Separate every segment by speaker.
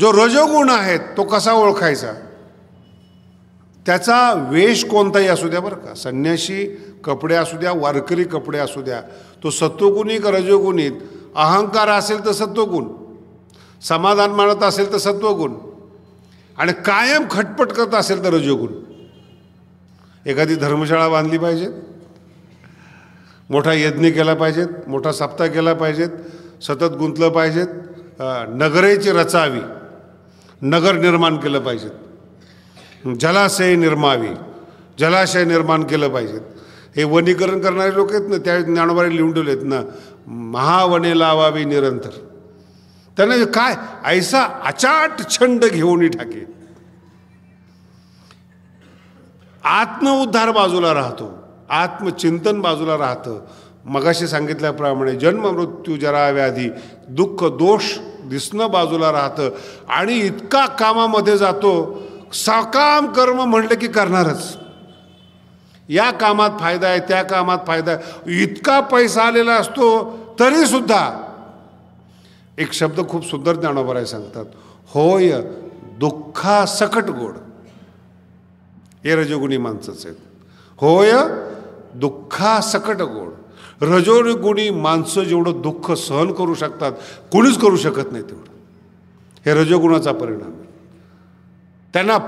Speaker 1: जो रजोगुण आहे तो कसा ओळखायचा त्याचा वेश कोणताही असू द्या बरं का संन्याशी कपडे असू द्या वारकरी कपडे असू द्या तो सत्वगुणी का रजोगुणीत अहंकार असेल तर सत्वगुण समाधान मानत असेल तर सत्वगुण आणि कायम खटपट करत असेल तर रजोगुण एखादी धर्मशाळा बांधली पाहिजेत मोठा यज्ञ केला पाहिजेत मोठा सप्ताह केला पाहिजेत सतत गुंतलं पाहिजेत नगरेची रचावी नगर निर्माण केलं पाहिजेत जलाशय निर्मावी जलाशय निर्माण केलं पाहिजेत हे वनीकरण करणारे लोक आहेत ना त्या ज्ञानवारी लिहून आहेत ना महावने लावावी निरंतर त्यांना काय ऐसा अचाट छंड घेऊन ठाके आत्मउद्धार बाजूला राहतो आत्मचिंतन बाजूला राहतं मगाशी सांगितल्याप्रमाणे जन्म मृत्यू जराव्याधी दुःख दोष दिसणं बाजूला राहतं आणि इतका कामामध्ये जातो सकाम कर्म म्हटलं की करणारच या कामात फायदा आहे त्या कामात फायदा आहे इतका पैसा आलेला असतो तरीसुद्धा एक शब्द खूप सुंदर ज्ञानाभराय सांगतात होय सकट गोड हे रजोगुणी माणसंच आहेत होय सकट गोड रजोगुणी माणसं जेवढं दुःख सहन करू शकतात कोणीच करू शकत नाही तेवढं हे रजोगुणाचा परिणाम त्यांना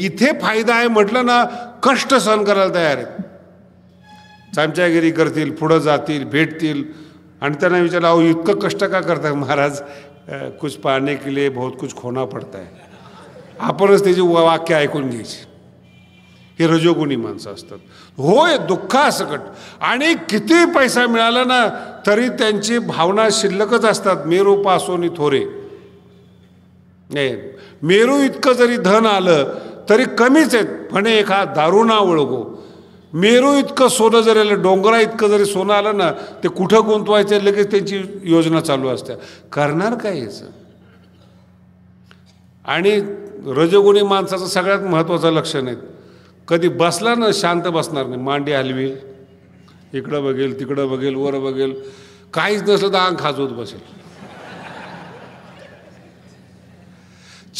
Speaker 1: इथे फायदा आहे म्हटलं ना कष्ट सहन करायला तयार आहेत चामच्यागिरी करतील पुढं जातील भेटतील आणि त्यांना विचारलं अहो इतकं कष्ट का करता महाराज कुछ पाहणे के लिए बहुत कुछ खोना पडताय आपणच त्याची वाक्य ऐकून घ्यायची हे रजोगुणी माणसं असतात होय दुःख असकट आणि किती पैसा मिळाला ना तरी त्यांची भावना शिल्लकच असतात मेरू पासोनी थोरे नाही मेरू इतकं जरी धन आलं तरी कमीच आहेत म्हणे एका दारुणा ओळखो मेरू इतकं सोनं जरी आलं डोंगरा इतकं जरी सोनं आलं ना ते कुठं गुंतवायचं लगेच त्यांची योजना चालू असते करणार काय याचं आणि रजगुणी माणसाचं सगळ्यात महत्त्वाचं लक्षण आहे कधी बसला ना शांत बसणार नाही मांडी हलवी इकडं बघेल तिकडं बघेल वर बघेल काहीच नसलं तर आंग खाजवत बसेल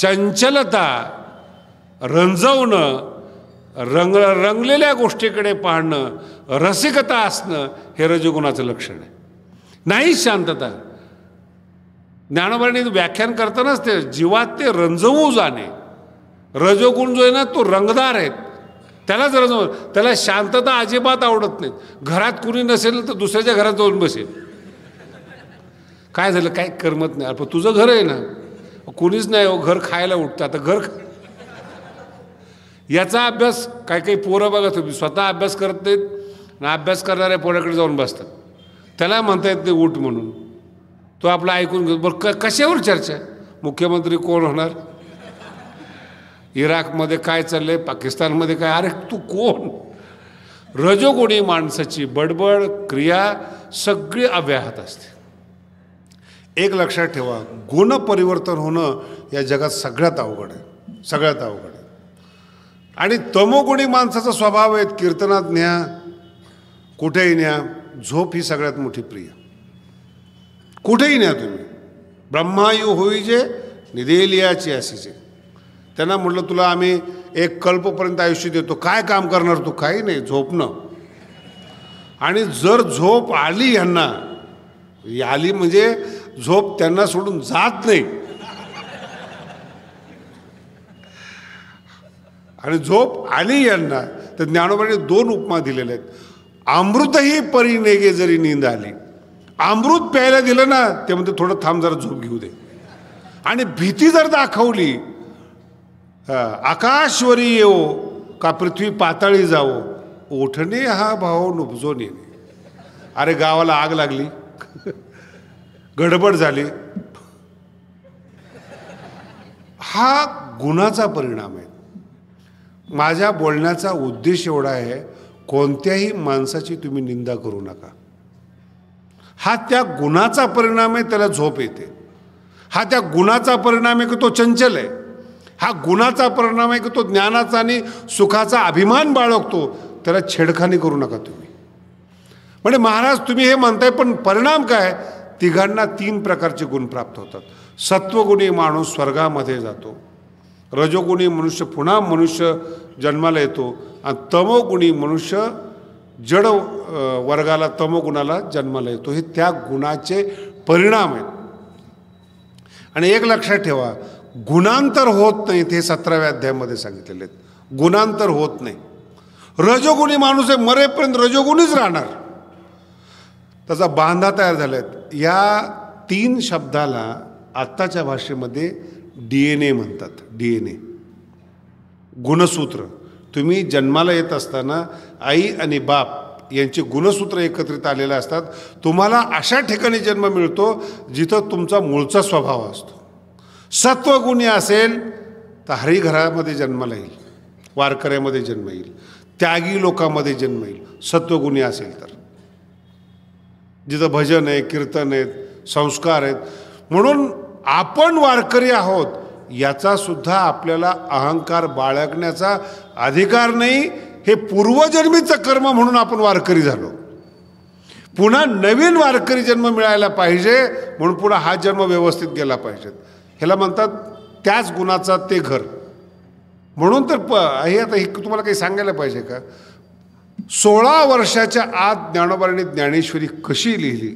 Speaker 1: चंचलता रंजवणं रंग रंगलेल्या गोष्टीकडे पाहणं रसिकता असणं हे रजगुणाचं लक्षण आहे नाही शांतता ज्ञानोबाने व्याख्यान करतानाच ते जीवात ते रंजवू जाणे रजोगुण जो आहे ना तो रंगदार आहेत त्याला जरा जवळ त्याला शांतता अजिबात आवडत नाही घरात कुणी नसेल तर दुसऱ्याच्या घरात जाऊन बसेल काय झालं काय करमत नाही पण तुझं घर आहे ना कोणीच नाही हो घर खायला उठतं आता घर याचा अभ्यास काही काही पोरं बघत होती स्वतः अभ्यास करत नाहीत आणि अभ्यास करणाऱ्या पोराकडे जाऊन बसतात त्याला म्हणता येत नाही उठ म्हणून तो आपला ऐकून घेतो बरं क कशावर चर्चा मुख्यमंत्री कोण होणार इराकमध्ये काय चाललंय पाकिस्तानमध्ये काय अरे तू कोण रजोगुणी माणसाची बडबड क्रिया सगळी अव्याहत असते एक लक्षात ठेवा गुण परिवर्तन होणं या जगात सगळ्यात अवघड आहे सगळ्यात अवघड आहे आणि तमोगुणी माणसाचा स्वभाव आहे कीर्तनात न्या कुठेही न्या झोप ही सगळ्यात मोठी प्रिय कुठेही न्या तुम्ही ब्रह्मायू होईजे निदेलियाची जे त्यांना म्हटलं तुला आम्ही एक कल्पपर्यंत आयुष्य देतो काय काम करणार तू काही नाही झोपणं आणि जर झोप आली यांना आली म्हणजे झोप त्यांना सोडून जात नाही आणि झोप आली यांना तर ज्ञानोबाने दोन उपमा दिलेले आहेत अमृतही परिनेगे जरी नींद आली अमृत प्यायला दिलं ना ते म्हणते थोडं थांब जरा झोप घेऊ दे आणि भीती जर दाखवली आकाशवरी येवो का पृथ्वी पाताळी जावो उठणे हा भाव नुपजून येणे अरे गावाला आग लागली गडबड झाली हा गुणाचा परिणाम आहे माझ्या बोलण्याचा उद्देश एवढा आहे कोणत्याही माणसाची तुम्ही निंदा करू नका हा त्या गुणाचा परिणाम आहे त्याला झोप येते हा त्या गुणाचा परिणाम आहे की तो चंचल आहे हा गुणाचा परिणाम आहे की तो ज्ञानाचा आणि सुखाचा अभिमान बाळगतो त्याला छेडखानी करू नका तुम्ही म्हणजे महाराज तुम्ही हे म्हणताय पण परिणाम काय तिघांना तीन प्रकारचे गुण प्राप्त होतात सत्वगुणी माणूस स्वर्गामध्ये जातो रजोगुणी मनुष्य पुन्हा मनुष्य जन्माला येतो आणि तमोगुणी मनुष्य जड वर्गाला तमोगुणाला जन्माला येतो हे त्या गुणाचे परिणाम आहेत आणि एक लक्षात ठेवा गुणांतर होत नाहीत हे सतराव्या अध्यायामध्ये सांगितलेले आहेत गुणांतर होत नाही रजोगुणी माणूस आहे मरेपर्यंत रजोगुणीच राहणार त्याचा बांधा तयार झाला या तीन शब्दाला आत्ताच्या भाषेमध्ये डी एन ए म्हणतात डी एन ए गुणसूत्र तुम्ही जन्माला येत असताना आई आणि बाप यांचे गुणसूत्र एकत्रित आलेले असतात तुम्हाला अशा ठिकाणी जन्म मिळतो जिथं तुमचा मूळचा स्वभाव असतो सत्वगुणी असेल तर हरिघरामध्ये जन्माला येईल वारकऱ्यामध्ये जन्म येईल त्यागी लोकांमध्ये जन्म येईल सत्वगुणी असेल तर जिथं भजन आहे कीर्तन आहेत संस्कार आहेत म्हणून आपण वारकरी आहोत याचासुद्धा आपल्याला अहंकार बाळगण्याचा अधिकार नाही हे पूर्वजन्मीचं कर्म म्हणून आपण वारकरी झालो पुन्हा नवीन वारकरी जन्म मिळायला पाहिजे म्हणून पुन्हा हा जन्म व्यवस्थित गेला पाहिजेत ह्याला म्हणतात त्याच गुणाचा ते घर म्हणून तर प हे आता हे तुम्हाला काही सांगायला पाहिजे का सोळा वर्षाच्या आत ज्ञानोबाराने ज्ञानेश्वरी कशी लिहिली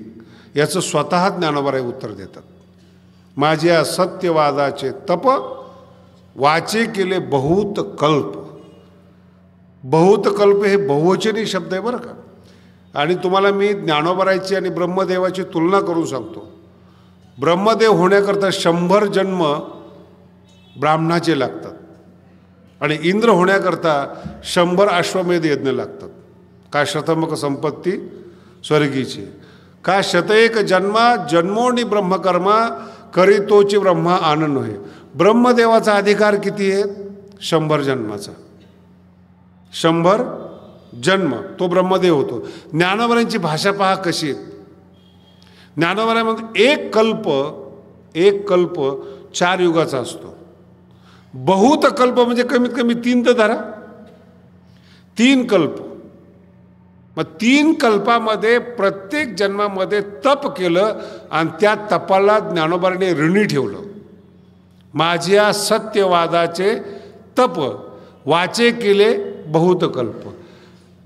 Speaker 1: याचं स्वतः ज्ञानोबाराय उत्तर देतात माझ्या सत्यवादाचे तप वाचे केले बहुत कल्प बहुत कल्प हे बहुवचनी शब्द आहे बरं का आणि तुम्हाला मी ज्ञानोबरायची आणि ब्रह्मदेवाची तुलना करून सांगतो ब्रह्मदेव होण्याकरता शंभर जन्म ब्राह्मणाचे लागतात आणि इंद्र होण्याकरता शंभर अश्वमेध यज्ञ लागतात का शतमक संपत्ती स्वर्गीची का शतएक जन्मा जन्मोनी ब्रह्मकर्मा करितोची ब्रह्मा आनंद होय ब्रह्मदेवाचा अधिकार किती आहे शंभर जन्माचा शंभर जन्म तो ब्रह्मदेव होतो ज्ञानवरांची भाषा पहा कशी आहे ज्ञानोबरामध्ये एक कल्प एक कल्प चार युगाचा असतो बहुत कल्प म्हणजे कमीत कमी तीन तर धरा तीन कल्प मग तीन कल्पामध्ये प्रत्येक जन्मामध्ये तप केलं आणि त्या तपाला ज्ञानोबाने ऋणी ठेवलं माझ्या सत्यवादाचे तप वाचे केले बहुत कल्प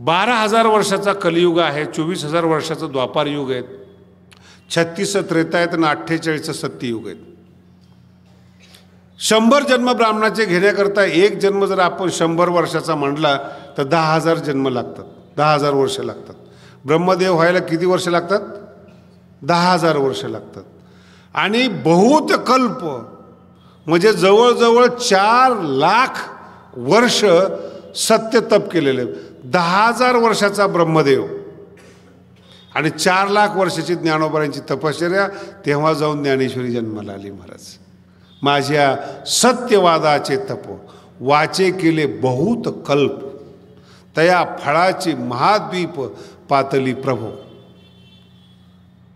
Speaker 1: बारा हजार वर्षाचा कलियुग आहे चोवीस हजार वर्षाचं द्वापार युग आहेत छत्तीस आहेत आणि अठ्ठेचाळीसचं सत्ययुग आहेत शंभर जन्म ब्राह्मणाचे घेण्याकरता एक जन्म जर आपण शंभर वर्षाचा म्हणला तर दहा हजार जन्म लागतात दहा हजार वर्ष लागतात ब्रह्मदेव व्हायला किती वर्ष लागतात दहा हजार वर्ष लागतात आणि बहुत कल्प म्हणजे जवळजवळ चार लाख वर्ष सत्य तप केलेले दहा हजार वर्षाचा ब्रह्मदेव आणि चार लाख वर्षाची ज्ञानोबरांची तपश्चर्या तेव्हा जाऊन ज्ञानेश्वरी जन्माला आली महाराज माझ्या सत्यवादाचे तप वाचे केले बहुत कल्प तया फळाची महाद्वीप पातली प्रभो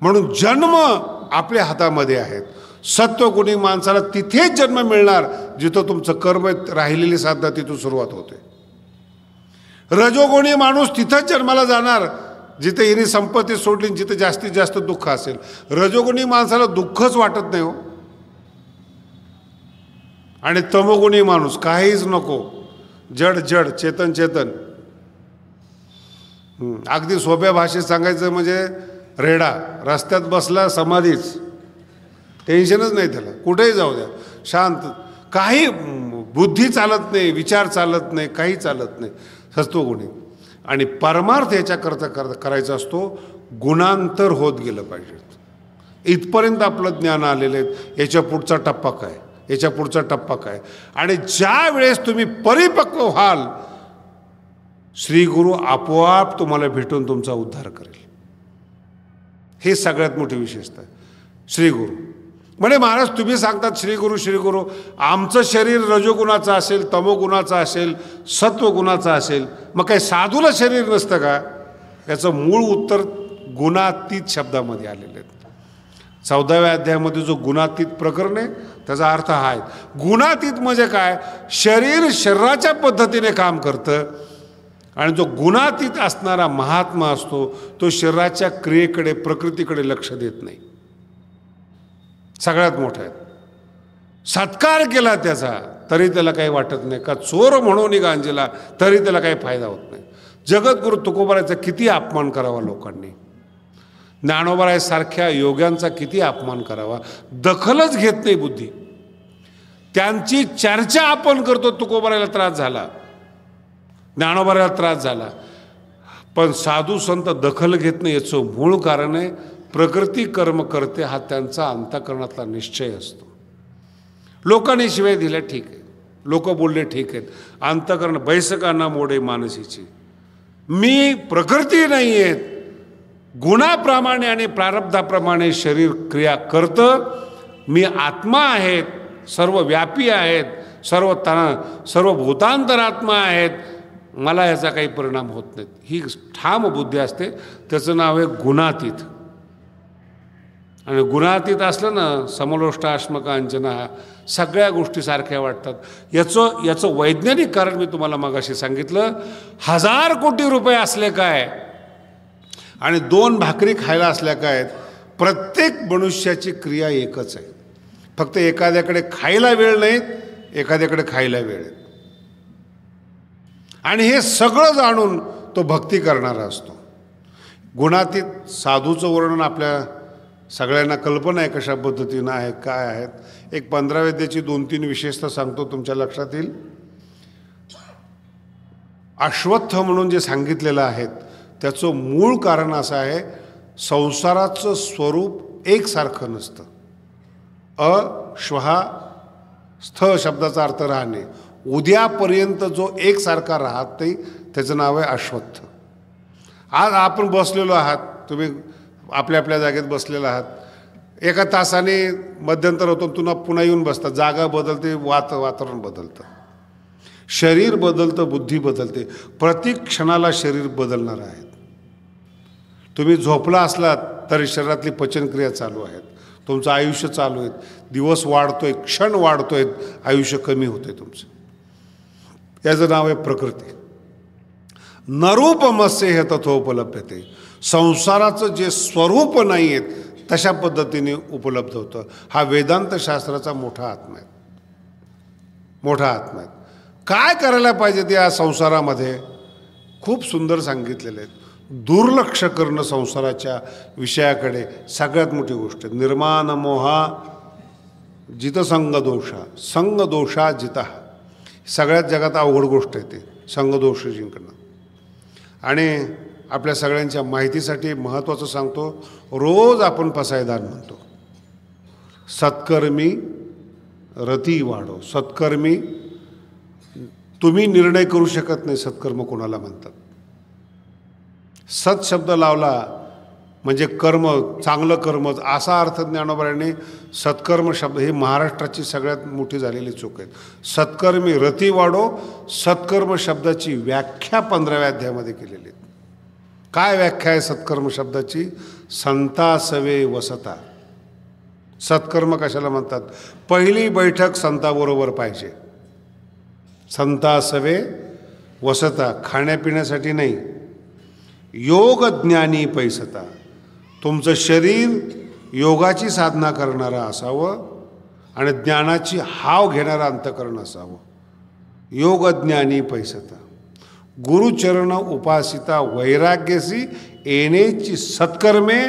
Speaker 1: म्हणून जन्म आपल्या हातामध्ये आहेत सत्वगुणी माणसाला तिथेच जन्म मिळणार जिथं तुमचं कर्म राहिलेली साधना तिथून सुरुवात होते रजोगुणी माणूस तिथंच जन्माला जाणार जिथे हिने संपत्ती सोडली जिथे जास्तीत जास्त दुःख असेल रजोगुणी माणसाला दुःखच वाटत नाही हो आणि तमोगुणी माणूस काहीच नको जड जड चेतन चेतन अगदी सोप्या भाषेत सांगायचं म्हणजे रेडा रस्त्यात बसला समाधीच टेन्शनच नाही त्याला कुठेही जाऊ द्या शांत काही बुद्धी चालत नाही विचार चालत नाही काही चालत नाही सत्वगुणी आणि परमार्थ याच्याकरता कर करायचा असतो गुणांतर होत गेलं पाहिजे इथपर्यंत आपलं ज्ञान आलेलं आहे याच्या पुढचा टप्पा काय याच्या पुढचा टप्पा काय आणि ज्या वेळेस तुम्ही परिपक्व व्हाल श्री गुरु आपोआप तुम्हाला भेटून तुमचा उद्धार करेल हे सगळ्यात मोठी विशेषता श्री गुरु म्हणे महाराज तुम्ही सांगतात श्रीगुरु श्रीगुरु आमचं शरीर रजोगुणाचं असेल तमोगुणाचं असेल सत्वगुणाचं असेल मग काही साधूला शरीर नसतं का याचं मूळ उत्तर गुणातीत शब्दामध्ये आलेले आहेत चौदाव्या अध्यायामध्ये जो गुणातीत प्रकरण आहे त्याचा अर्थ हा आहे गुणातीत म्हणजे काय शरीर शरीराच्या पद्धतीने काम करतं आणि जो गुणातीत असणारा महात्मा असतो तो शरीराच्या क्रियेकडे प्रकृतीकडे लक्ष देत नाही सगळ्यात मोठं आहे सत्कार केला त्याचा तरी त्याला काही वाटत नाही का चोर म्हणून गांजेला तरी त्याला काही फायदा होत नाही जगद्गुरु तुकोबाराचा किती अपमान करावा लोकांनी ज्ञानोबरायसारख्या योग्यांचा किती अपमान करावा दखलच घेत नाही बुद्धी त्यांची चर्चा आपण करतो तुकोबारायला त्रास झाला ज्ञानोबाराला त्रास झाला पण साधू संत दखल घेत नाही याचं मूळ कारण आहे प्रकृती कर्म करते हा त्यांचा अंतकरणातला निश्चय असतो लोकांनी शिवाय दिल्या ठीक आहे लोक बोलले ठीक आहेत अंतकरण बैसकांना मोडे मानसीची मी प्रकृती नाही आहेत गुणाप्रमाणे आणि प्रारब्धाप्रमाणे शरीर क्रिया करतं मी आत्मा आहेत सर्व व्यापी आहेत सर्व तना सर्व भूतांतरात्मा आहेत मला याचा काही परिणाम होत नाहीत ही ठाम बुद्धी असते त्याचं नाव आहे गुणातीत आणि गुणातीत असलं ना समलोष्ट समलोष्टाश्मकांचना सगळ्या गोष्टी सारख्या वाटतात याचं याचं वैज्ञानिक कारण मी तुम्हाला मगाशी सांगितलं हजार कोटी रुपये असले काय आणि दोन भाकरी खायला असल्या काय प्रत्येक मनुष्याची क्रिया एकच आहे फक्त एखाद्याकडे खायला वेळ नाहीत एखाद्याकडे खायला वेळ आहे आणि हे सगळं जाणून तो भक्ती करणारा असतो गुणातीत साधूचं वर्णन आपल्या सगळ्यांना कल्पना आहे कशा पद्धतीनं आहे काय आहेत एक वेद्याची दोन तीन विशेषता सांगतो तुमच्या लक्षात येईल अश्वत्थ म्हणून जे सांगितलेलं आहे त्याचं मूळ कारण असं आहे संसाराचं स्वरूप एकसारखं नसतं अश्वहा स्थ शब्दाचा अर्थ राहणे उद्यापर्यंत जो एकसारखा राहत नाही त्याचं नाव आहे अश्वत्थ आज आपण बसलेलो आहात तुम्ही आपल्या आपल्या जागेत बसलेला आहात एका तासाने मध्यंतर होतो तुला पुन्हा येऊन बसतात जागा बदलते वात वातावरण बदलतं शरीर बदलतं बुद्धी बदलते प्रत्येक क्षणाला शरीर बदलणार आहेत तुम्ही झोपला असलात तरी शरीरातली पचनक्रिया चालू आहेत तुमचं आयुष्य चालू आहे दिवस वाढतो आहे क्षण वाढतो आयुष्य कमी होतं आहे तुमचं याचं नाव आहे प्रकृती नरूपमस्य हे तथोपलभ्यते संसाराचं जे स्वरूप नाही आहेत तशा पद्धतीने उपलब्ध होतं हा वेदांतशास्त्राचा मोठा आत्मा आहे मोठा आत्मा आहे काय करायला पाहिजे ते या संसारामध्ये खूप सुंदर सांगितलेले आहेत दुर्लक्ष करणं संसाराच्या विषयाकडे सगळ्यात मोठी गोष्ट आहे निर्माण मोहा संग दोषा जिता सगळ्यात जगात अवघड गोष्ट आहे ते संगदोष जिंकणं आणि आपल्या सगळ्यांच्या माहितीसाठी महत्त्वाचं सांगतो रोज आपण पसायदान म्हणतो सत्कर्मी रती वाढो सत्कर्मी तुम्ही निर्णय करू शकत नाही सत्कर्म कोणाला म्हणतात सत शब्द लावला म्हणजे कर्म चांगलं कर्मच असा अर्थ ज्ञानोबऱ्यांनी सत्कर्म शब्द हे महाराष्ट्राची सगळ्यात मोठी झालेली चूक आहे सत्कर्मी रती वाढो सत्कर्म शब्दाची व्याख्या पंधराव्या अध्यायामध्ये केलेली आहे काय व्याख्या आहे सत्कर्म शब्दाची संता सवे वसता सत्कर्म कशाला म्हणतात पहिली बैठक संताबरोबर पाहिजे संता सवे वसता खाण्यापिण्यासाठी नाही योग ज्ञानी पैसता तुमचं शरीर योगाची साधना करणारं असावं आणि ज्ञानाची हाव घेणारं अंतकरण असावं योगज्ञानी पैसता गुरुचरण उपासिता वैराग्यसी येणेची सत्कर्मे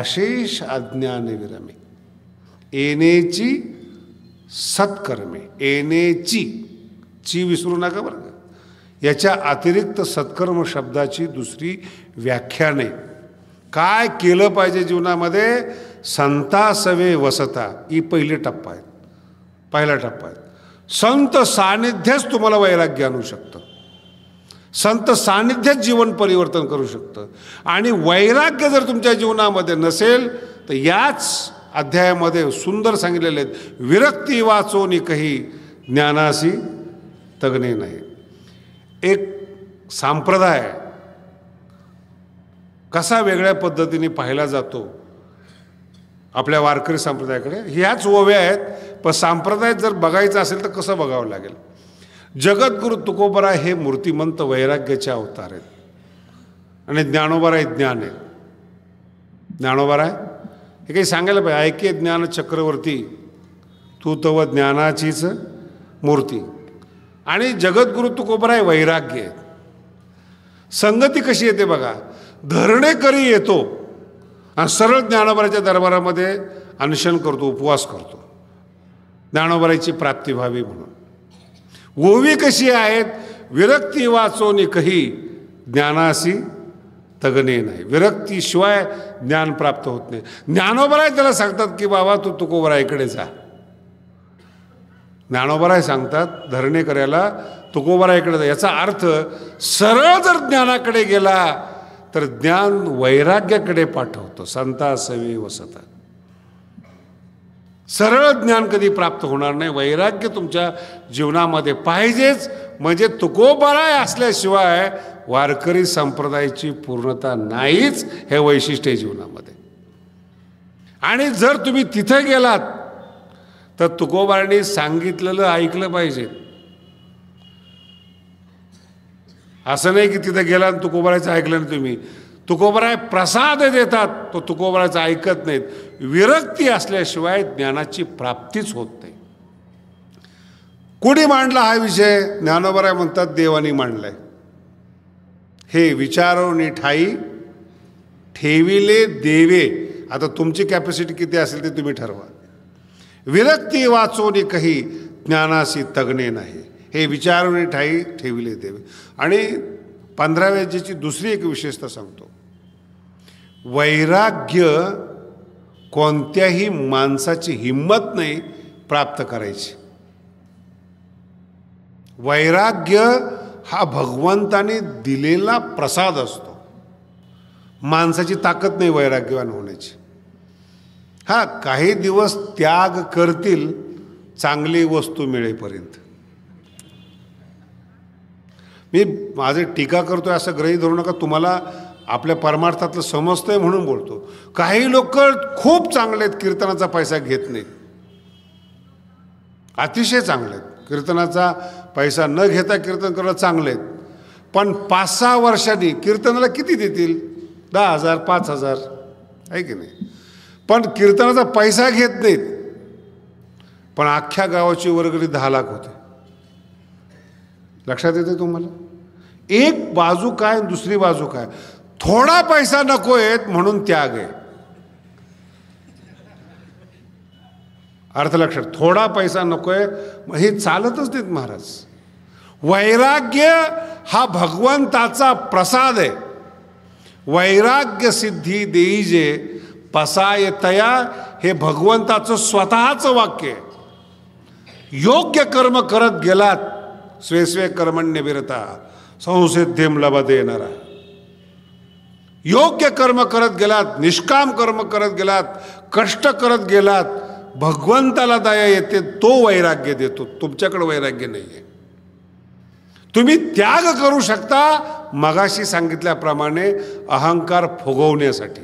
Speaker 1: अशेष विरमे येणेची सत्कर्मे येणेची ची विसरू नका बरं का याच्या अतिरिक्त सत्कर्म शब्दाची दुसरी व्याख्या नाही काय केलं पाहिजे जीवनामध्ये संता सवे वसता ही पहिले टप्पा आहेत पहिला टप्पा आहे संत सानिध्यच तुम्हाला वैराग्य आणू शकतं संत सान्निध्यात जीवन परिवर्तन करू शकतं आणि वैराग्य जर तुमच्या जीवनामध्ये नसेल तर याच अध्यायामध्ये सुंदर सांगितलेले आहेत विरक्ती वाचोनी काही ज्ञानाशी तगणे नाही एक संप्रदाय कसा वेगळ्या पद्धतीने पाहिला जातो आपल्या वारकरी संप्रदायाकडे ह्याच ओव्या आहेत पण संप्रदाय जर बघायचं असेल तर कसं बघावं लागेल जगद्गुरु तुकोबरा हे मूर्तिमंत वैराग्याचे अवतार आहेत आणि ज्ञानोबराय ज्ञान आहे ज्ञानोबराय हे काही सांगायला पाहिजे ऐके ज्ञान चक्रवर्ती तू तव ज्ञानाचीच मूर्ती आणि जगद्गुरु तुकोबराय वैराग्य आहे संगती कशी येते बघा धरणे करी येतो आणि सरळ ज्ञानोबराच्या दरबारामध्ये अनशन करतो उपवास करतो ज्ञानोबराची प्राप्ती व्हावी म्हणून ओवी कशी आहेत विरक्ती वाचोनी कही ज्ञानाशी तगणे नाही विरक्तीशिवाय ज्ञान प्राप्त होत नाही ज्ञानोबराय त्याला सांगतात की बाबा तू इकडे जा ज्ञानोबराय सांगतात धरणे करायला इकडे जा याचा अर्थ सरळ जर ज्ञानाकडे गेला तर ज्ञान वैराग्याकडे पाठवतो संता सवे वसतात सरळ ज्ञान कधी प्राप्त होणार नाही वैराग्य तुमच्या जीवनामध्ये पाहिजेच म्हणजे तुकोबाराय असल्याशिवाय वारकरी संप्रदायाची पूर्णता नाहीच हे वैशिष्ट्य जीवनामध्ये आणि जर तुम्ही तिथे गेलात तर तुकोबारांनी सांगितलेलं ऐकलं पाहिजे असं नाही की तिथे गेला आणि ऐकलं नाही तुम्ही तुकोबराय प्रसाद देतात तो तुकोबरायचं ऐकत नाहीत विरक्ती असल्याशिवाय ज्ञानाची प्राप्तीच होत नाही कोणी मांडला हा विषय ज्ञानोबराय म्हणतात देवानी मांडलाय हे विचारवणी ठाई ठेविले देवे आता तुमची कॅपॅसिटी किती असेल ते तुम्ही ठरवा विरक्ती वाचवणी काही ज्ञानाशी तगणे नाही हे विचारवणी ठाई ठेविले देवे आणि पंधराव्याजीची दुसरी एक विशेषता सांगतो वैराग्य कोणत्याही माणसाची हिंमत नाही प्राप्त करायची वैराग्य हा भगवंताने दिलेला प्रसाद असतो माणसाची ताकद नाही वैराग्यवान होण्याची हा काही दिवस त्याग करतील चांगली वस्तू मिळेपर्यंत मी माझे टीका करतोय असं ग्रही धरू नका तुम्हाला आपल्या परमार्थातलं समजतंय म्हणून बोलतो काही लोक खूप चांगले आहेत कीर्तनाचा पैसा घेत नाहीत अतिशय चांगले आहेत कीर्तनाचा पैसा न घेता कीर्तन करणं चांगले आहेत पण पाच सहा वर्षांनी कीर्तनाला किती देतील दहा हजार पाच हजार आहे की नाही पण कीर्तनाचा पैसा घेत नाहीत पण अख्ख्या गावाची वर्गणी दहा लाख होते लक्षात येते तुम्हाला एक बाजू काय दुसरी बाजू काय थोडा पैसा नको येत म्हणून त्याग आहे अर्थ लक्षात थोडा पैसा नको आहे हे चालतच नाहीत महाराज वैराग्य हा भगवंताचा प्रसाद आहे वैराग्य सिद्धी देईजे पसाय तया हे भगवंताचं स्वतःचं वाक्य आहे योग्य कर्म करत गेलात स्वेस्वे कर्मण्य विरता संसिद्धीम लभ देणारा योग्य कर्म करत गेलात निष्काम कर्म करत गेलात कष्ट करत गेलात भगवंताला दया येते तो वैराग्य देतो तुमच्याकडे वैराग्य नाही आहे तुम्ही त्याग करू शकता मगाशी सांगितल्याप्रमाणे अहंकार फुगवण्यासाठी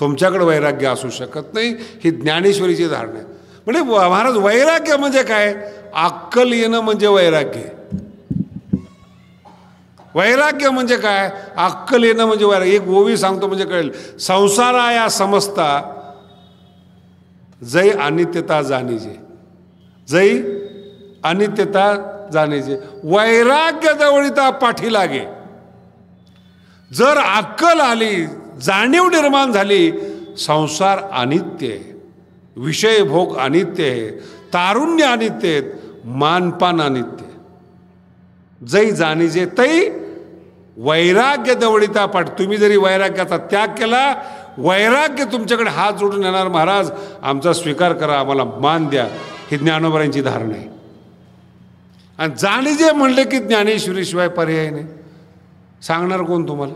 Speaker 1: तुमच्याकडे वैराग्य असू शकत नाही ही ज्ञानेश्वरीची धारणा आहे म्हणजे महाराज वैराग्य म्हणजे काय अक्कल येणं म्हणजे वैराग्य वैराग्य म्हणजे काय अक्कल येणं म्हणजे वैराग्य एक ओवी सांगतो म्हणजे कळेल संसारा या समजता जै अनित्यता जाणीजे जै अनित्यता जाणीजे वैराग्य जवळीता पाठी लागे जर अक्कल आली जाणीव निर्माण झाली संसार अनित्य आहे विषय भोग अनित्य आहे तारुण्य अनित्य मानपान अनित्य जै जाणीजे तै वैराग्य दवडीता पाठ तुम्ही जरी वैराग्याचा त्याग केला वैराग्य तुमच्याकडे हात जोडून येणार महाराज आमचा स्वीकार करा आम्हाला मान द्या ही ज्ञानोबरांची धारणा आहे आणि जाणे जे म्हणले की ज्ञानेश्वरीशिवाय पर्याय नाही सांगणार कोण तुम्हाला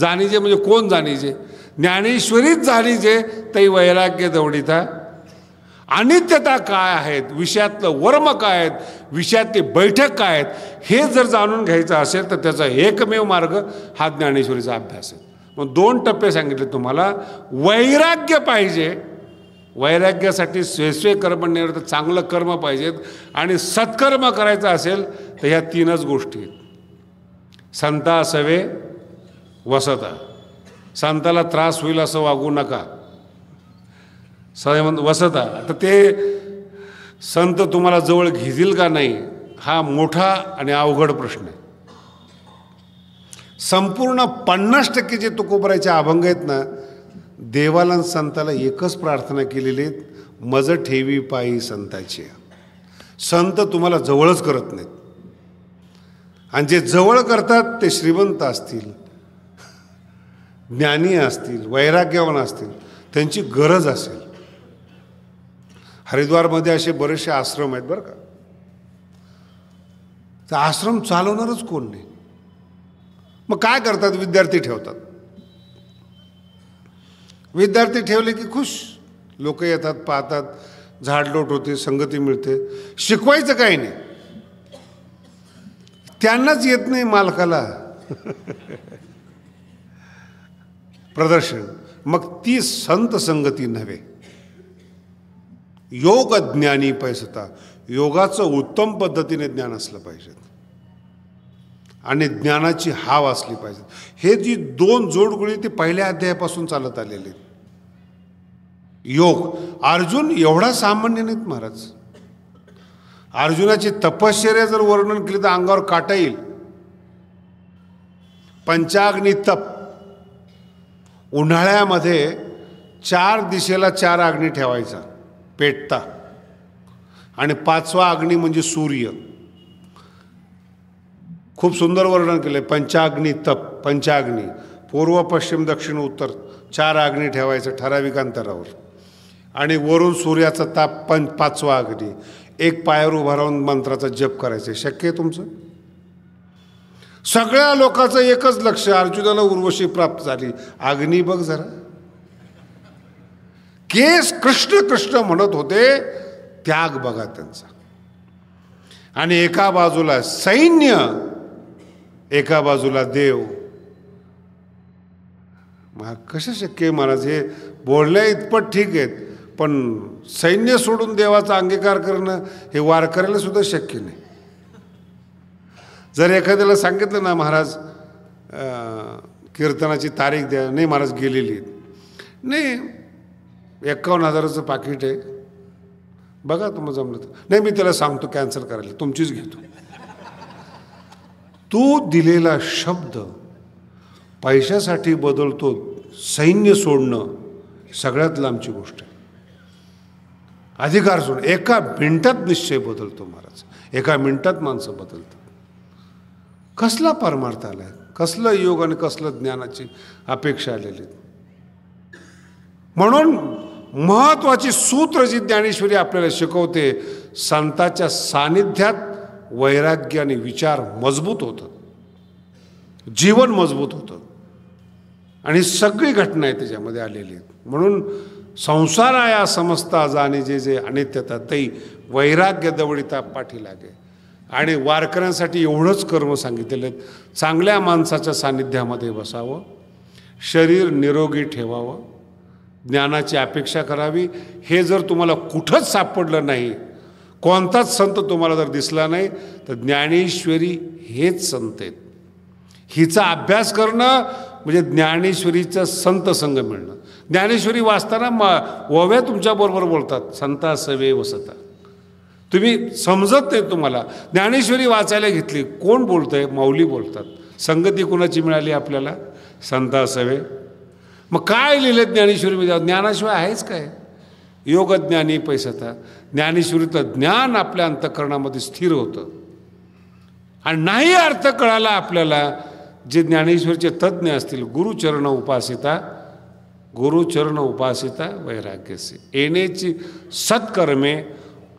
Speaker 1: जाणीजे म्हणजे कोण जाणीजे ज्ञानेश्वरीच जाणीजे तई वैराग्य दवडीता अनित्यता काय आहेत विषयातलं वर्म काय आहेत विषयातली बैठक काय आहेत हे जर जाणून घ्यायचं असेल तर त्याचा एकमेव मार्ग हा ज्ञानेश्वरीचा अभ्यास आहे मग दोन टप्पे सांगितले तुम्हाला वैराग्य पाहिजे वैराग्यासाठी स्वेस्वे तर चांगलं कर्म पाहिजेत आणि सत्कर्म करायचं असेल तर ह्या तीनच गोष्टी आहेत संता असवे वसता संताला त्रास होईल असं वागू नका सहमंत वसता तर ते संत तुम्हाला जवळ घेतील का नाही हा मोठा आणि अवघड प्रश्न आहे संपूर्ण पन्नास टक्के जे तुकोबरायचे अभंग आहेत ना देवाला संताला एकच प्रार्थना केलेली आहेत मज ठेवी पायी संताची संत तुम्हाला जवळच करत नाहीत आणि जे जवळ करतात ते श्रीमंत असतील ज्ञानी असतील वैराग्यवान असतील त्यांची गरज असेल हरिद्वारमध्ये असे बरेचसे आश्रम आहेत बरं का तर आश्रम चालवणारच कोण नाही मग काय करतात विद्यार्थी ठेवतात विद्यार्थी ठेवले की खुश लोक येतात पाहतात झाडलोट होते संगती मिळते शिकवायचं काही नाही त्यांनाच येत नाही मालकाला प्रदर्शन मग ती संत संगती नव्हे योग ज्ञानी पैसता योगाचं उत्तम पद्धतीने ज्ञान असलं पाहिजे आणि ज्ञानाची हाव असली पाहिजे हे जी दोन जोडगुळी ती पहिल्या अध्यायापासून चालत आलेले योग अर्जुन एवढा सामान्य नाहीत महाराज अर्जुनाची तपश्चर्या जर वर्णन केली तर अंगावर काटा येईल पंचाग्नी तप उन्हाळ्यामध्ये चार दिशेला चार अग्नी ठेवायचा पेटता आणि पाचवा अग्नी म्हणजे सूर्य खूप सुंदर वर्णन केलं आहे पंचाग्नी तप पंचाग्नी पूर्व पश्चिम दक्षिण उत्तर चार अग्नी ठेवायचं ठराविक अंतरावर आणि वरून सूर्याचा ताप पंच पाचवा अग्नी एक पायावर उभा राहून मंत्राचा जप करायचं शक्य आहे तुमचं सगळ्या लोकांचं एकच लक्ष अर्जुनाला उर्वशी प्राप्त झाली अग्नी बघ जरा केस कृष्ण कृष्ण म्हणत होते त्याग बघा त्यांचा आणि एका बाजूला सैन्य एका बाजूला देव महा कसं शक्य महाराज हे बोलण्या इतपत ठीक आहेत पण सैन्य सोडून देवाचा अंगीकार करणं हे वारकऱ्याला सुद्धा शक्य नाही जर एखाद्याला सांगितलं ना महाराज कीर्तनाची तारीख द्या नाही महाराज गेलेली नाही एक्कावन्न हजाराचं पाकिट आहे बघा तुम्हाला जमलं तर नाही मी त्याला सांगतो कॅन्सल करायला तुमचीच घेतो तो दिलेला शब्द पैशासाठी बदलतो सैन्य सोडणं सगळ्यात लांबची गोष्ट आहे अधिकार सोडून एका मिनटात निश्चय बदलतो महाराज एका मिनटात माणसं बदलतात कसला परमार्थ आला आहे कसलं योग आणि कसलं ज्ञानाची अपेक्षा आलेली म्हणून महत्त्वाची सूत्र जी ज्ञानेश्वरी आपल्याला शिकवते संताच्या सानिध्यात वैराग्य आणि विचार मजबूत होतं जीवन मजबूत होतं आणि सगळी घटना आहे त्याच्यामध्ये आलेली आहेत म्हणून संसार या समजता जाणे जे जे अनित्यता ते वैराग्य दवळीता पाठी लागे आणि वारकऱ्यांसाठी एवढंच कर्म सांगितले चांगल्या माणसाच्या सानिध्यामध्ये बसावं शरीर निरोगी ठेवावं ज्ञानाची अपेक्षा करावी हे जर तुम्हाला कुठंच सापडलं नाही कोणताच संत तुम्हाला जर दिसला नाही तर ज्ञानेश्वरी हेच संत आहेत हिचा अभ्यास करणं म्हणजे ज्ञानेश्वरीचं संत संघ मिळणं ज्ञानेश्वरी वाचताना म ओव्या तुमच्याबरोबर बोलतात संता सवे वसता तुम्ही समजत नाही तुम्हाला ज्ञानेश्वरी वाचायला घेतली कोण बोलतंय माऊली बोलतात संगती कुणाची मिळाली आपल्याला संता सवे मग काय लिहिलं ज्ञानेश्वरी म्हणजे ज्ञानाशिवाय आहेच काय योगज्ञानी पैसता ज्ञानेश्वरीचं ज्ञान आपल्या अंतकरणामध्ये स्थिर होतं आणि नाही अर्थ कळाला आपल्याला जे ज्ञानेश्वरचे तज्ज्ञ असतील गुरुचरण उपासिता गुरुचरण उपासिता वैराग्यसे येण्याची सत्कर्मे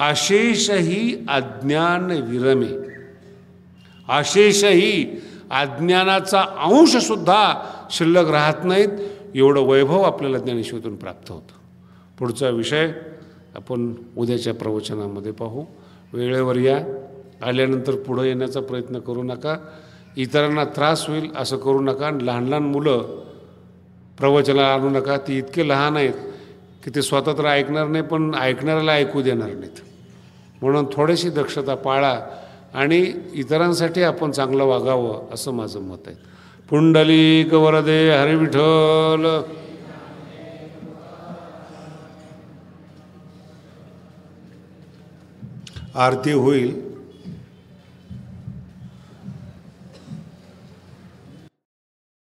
Speaker 1: अशेषही अज्ञान विरमे अशेषही अज्ञानाचा अंशसुद्धा शिल्लक राहत नाहीत एवढं वैभव आपल्याला ज्ञानेश्वरीतून प्राप्त होतं पुढचा विषय आपण उद्याच्या प्रवचनामध्ये पाहू वेळेवर या आल्यानंतर पुढं येण्याचा प्रयत्न करू नका इतरांना त्रास होईल असं करू नका आणि लहान लहान मुलं प्रवचनाला आणू नका ती इतके लहान आहेत की ते स्वतंत्र ऐकणार नाही पण ऐकणाऱ्याला ऐकू देणार नाहीत म्हणून थोडीशी दक्षता पाळा आणि इतरांसाठी आपण चांगलं वागावं असं माझं मत आहे पुंडलीक वरदे हरिविठल आरती होईल